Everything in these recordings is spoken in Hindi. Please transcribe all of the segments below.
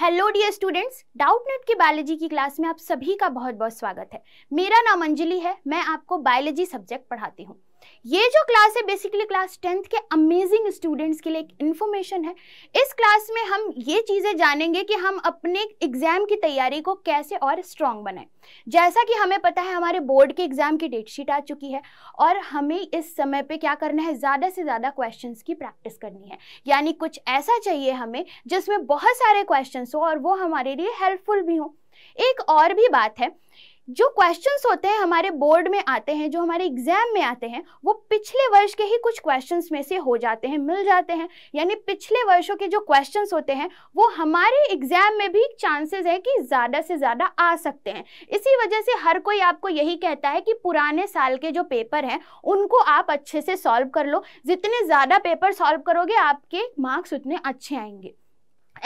hello dear students Doubtnut के बायोलॉजी की क्लास में आप सभी का बहुत बहुत स्वागत है मेरा नाम अंजलि है मैं आपको बायोलॉजी सब्जेक्ट पढ़ाती हूँ ये जो क्लास है बेसिकली क्लास टेंथ के अमेजिंग स्टूडेंट्स के लिए एक इन्फॉर्मेशन है इस क्लास में हम ये चीज़ें जानेंगे कि हम अपने एग्ज़ाम की तैयारी को कैसे और स्ट्रॉन्ग बनाएं जैसा कि हमें पता है हमारे बोर्ड के एग्ज़ाम की डेट शीट आ चुकी है और हमें इस समय पे क्या करना है ज़्यादा से ज़्यादा क्वेश्चंस की प्रैक्टिस करनी है यानी कुछ ऐसा चाहिए हमें जिसमें बहुत सारे क्वेश्चन हो और वो हमारे लिए हेल्पफुल भी हों एक और भी बात है जो क्वेश्चंस होते हैं हमारे बोर्ड में आते हैं जो हमारे एग्जाम में आते हैं वो पिछले वर्ष के ही कुछ क्वेश्चंस में से हो जाते हैं मिल जाते हैं यानी पिछले वर्षों के जो क्वेश्चंस होते हैं वो हमारे एग्जाम में भी चांसेस है कि ज़्यादा से ज़्यादा आ सकते हैं इसी वजह से हर कोई आपको यही कहता है कि पुराने साल के जो पेपर हैं उनको आप अच्छे से सॉल्व कर लो जितने ज़्यादा पेपर सॉल्व करोगे आपके मार्क्स उतने अच्छे आएंगे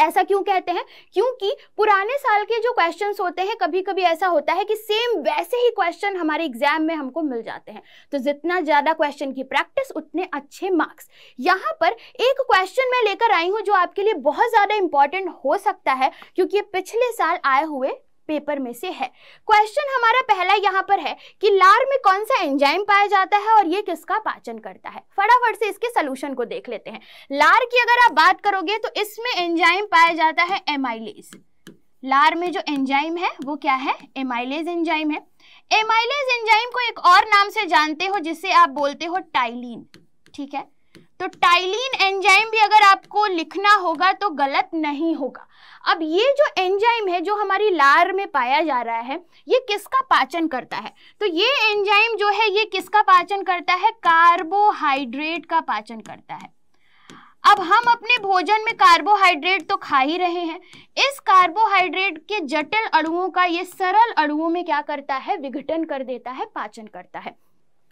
ऐसा क्यों कहते हैं क्योंकि पुराने साल के जो क्वेश्चन होते हैं कभी कभी ऐसा होता है कि सेम वैसे ही क्वेश्चन हमारे एग्जाम में हमको मिल जाते हैं तो जितना ज़्यादा क्वेश्चन की प्रैक्टिस उतने अच्छे मार्क्स यहाँ पर एक क्वेश्चन मैं लेकर आई हूँ जो आपके लिए बहुत ज़्यादा इंपॉर्टेंट हो सकता है क्योंकि ये पिछले साल आए हुए पेपर में से है क्वेश्चन हमारा पहला यहाँ पर है कि लार में कौन सा एंजाइम पाया जाता है और ये किसका पाचन करता है फटाफट से इसके सोल्यूशन को देख लेते हैं लार की अगर आप बात करोगे तो इसमें एंजाइम पाया जाता है एमाइलेज लार में जो एंजाइम है वो क्या है एमाइलेज एंजाइम है एमाइलेज एंजाइम को एक और नाम से जानते हो जिसे आप बोलते हो टाइलिन ठीक है तो टाइलिन एंजाइम भी अगर आपको लिखना होगा तो गलत नहीं होगा अब ये जो एंजाइम है जो हमारी लार में पाया जा रहा है ये किसका पाचन करता है तो ये एंजाइम जो है ये किसका पाचन करता है कार्बोहाइड्रेट का पाचन करता है अब हम अपने भोजन में कार्बोहाइड्रेट तो खा ही रहे हैं इस कार्बोहाइड्रेट के जटिल अणुओं का ये सरल अणुओं में क्या करता है विघटन कर देता है पाचन करता है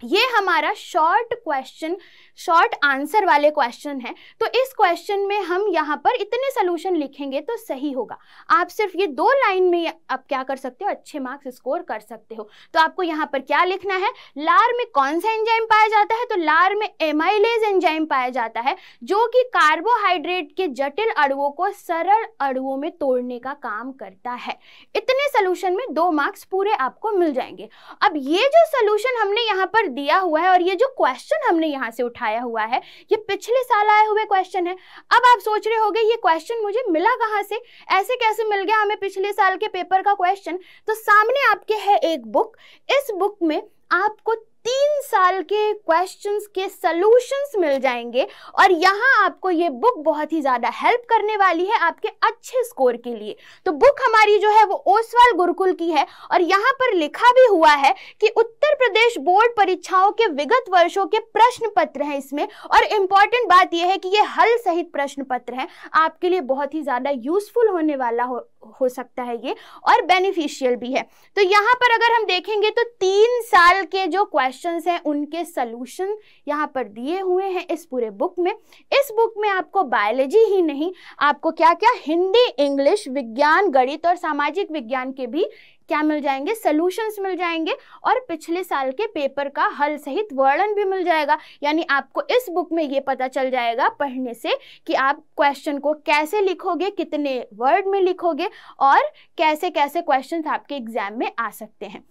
ये हमारा शॉर्ट क्वेश्चन शॉर्ट आंसर वाले क्वेश्चन है तो इस क्वेश्चन में हम यहाँ पर इतने सोल्यूशन लिखेंगे तो सही होगा आप सिर्फ ये दो लाइन में आप क्या कर सकते हो अच्छे मार्क्स स्कोर कर सकते हो तो आपको यहाँ पर क्या लिखना है लार में कौन सा एंजाइम पाया जाता है तो लार में एमाइलेज एंजाइम पाया जाता है जो कि कार्बोहाइड्रेट के जटिल अड़ुओं को सरल अड़ुओं में तोड़ने का काम करता है इतने सोल्यूशन में दो मार्क्स पूरे आपको मिल जाएंगे अब ये जो सोल्यूशन हमने यहाँ पर आंसर दिया हुआ है और ये जो क्वेश्चन हमने यहाँ से उठाया हुआ है ये पिछले साल आए हुए क्वेश्चन है अब आप सोच रहे होगे ये क्वेश्चन मुझे मिला कहाँ से ऐसे कैसे मिल गया हमें पिछले साल के पेपर का क्वेश्चन तो सामने आपके है एक बुक इस बुक में आपको तीन साल के क्वेश्चंस के सॉल्यूशंस मिल जाएंगे और यहाँ आपको ये बुक बहुत ही ज़्यादा हेल्प करने वाली है आपके अच्छे स्कोर के लिए तो बुक हमारी जो है वो ओसवाल गुरुकुल की है और यहाँ पर लिखा भी हुआ है कि उत्तर प्रदेश बोर्ड परीक्षाओं के विगत वर्षों के प्रश्न पत्र हैं इसमें और इम्पॉर्टेंट बात यह है कि ये हल सहित प्रश्न पत्र हैं आपके लिए बहुत ही ज़्यादा यूजफुल होने वाला हो हो सकता है ये और बेनिफिशियल भी है तो यहाँ पर अगर हम देखेंगे तो तीन साल के जो क्वेश्चंस हैं उनके सल्यूशन यहाँ पर दिए हुए हैं इस पूरे बुक में इस बुक में आपको बायोलॉजी ही नहीं आपको क्या क्या हिंदी इंग्लिश विज्ञान गणित और सामाजिक विज्ञान के भी क्या मिल जाएंगे सोल्यूशंस मिल जाएंगे और पिछले साल के पेपर का हल सहित वर्णन भी मिल जाएगा यानी आपको इस बुक में ये पता चल जाएगा पढ़ने से कि आप क्वेश्चन को कैसे लिखोगे कितने वर्ड में लिखोगे और कैसे कैसे क्वेश्चन आपके एग्जाम में आ सकते हैं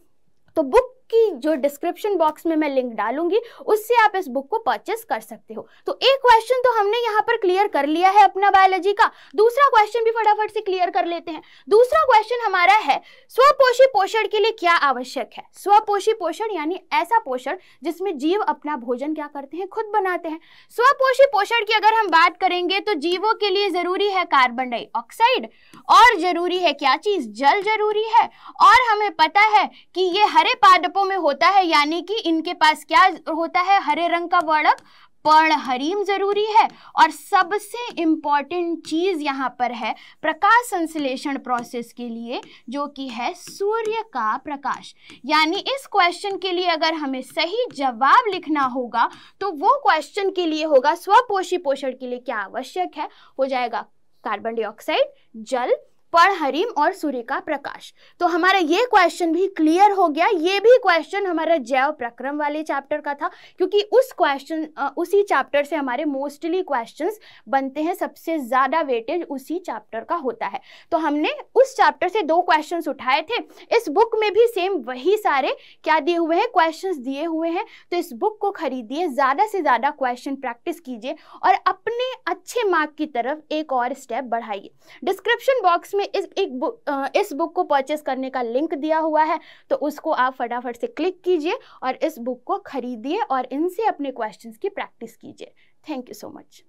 तो बुक की जो डिस्क्रिप्शन बॉक्स में मैं लिंक डालूंगी उससे आप इस बुक को परचेस कर सकते हो तो एक क्वेश्चन तो हमने यहाँ पर क्लियर कर लिया है अपना बायोलॉजी का दूसरा क्वेश्चन भी फटाफट से क्लियर कर लेते हैं दूसरा क्वेश्चन हमारा है स्वपोषी पोषण के लिए क्या आवश्यक है स्वपोषी पोषण यानी ऐसा पोषण जिसमें जीव अपना भोजन क्या करते हैं खुद बनाते हैं स्वपोषी पोषण की अगर हम बात करेंगे तो जीवों के लिए जरूरी है कार्बन डाइऑक्साइड और जरूरी है क्या चीज जल जरूरी है और हमें पता है कि ये हरे पादप सर्पों में होता है यानी कि इनके पास क्या होता है हरे रंग का वर्णक पर्ण हरीम जरूरी है और सबसे इम्पॉर्टेंट चीज़ यहाँ पर है प्रकाश संश्लेषण प्रोसेस के लिए जो कि है सूर्य का प्रकाश यानी इस क्वेश्चन के लिए अगर हमें सही जवाब लिखना होगा तो वो क्वेश्चन के लिए होगा स्वपोषी पोषण के लिए क्या आवश्यक है हो जाएगा कार्बन डाइऑक्साइड जल पर हरिम और सूर्य का प्रकाश तो हमारा ये क्वेश्चन भी क्लियर हो गया ये भी क्वेश्चन हमारा जैव प्रक्रम वाले चैप्टर का था क्योंकि उस क्वेश्चन उसी चैप्टर से हमारे मोस्टली क्वेश्चन बनते हैं सबसे ज़्यादा वेटेज उसी चैप्टर का होता है तो हमने उस चैप्टर से दो क्वेश्चन उठाए थे इस बुक में भी सेम वही सारे क्या दिए हुए हैं क्वेश्चन दिए हुए हैं तो इस बुक को खरीदिए ज़्यादा से ज़्यादा क्वेश्चन प्रैक्टिस कीजिए और अपने अच्छे मार्क की तरफ एक और स्टेप बढ़ाइए डिस्क्रिप्शन बॉक्स में में इस एक बुक इस बुक को परचेस करने का लिंक दिया हुआ है तो उसको आप फटाफट से क्लिक कीजिए और इस बुक को खरीदिए और इनसे अपने क्वेश्चंस की प्रैक्टिस कीजिए थैंक यू सो मच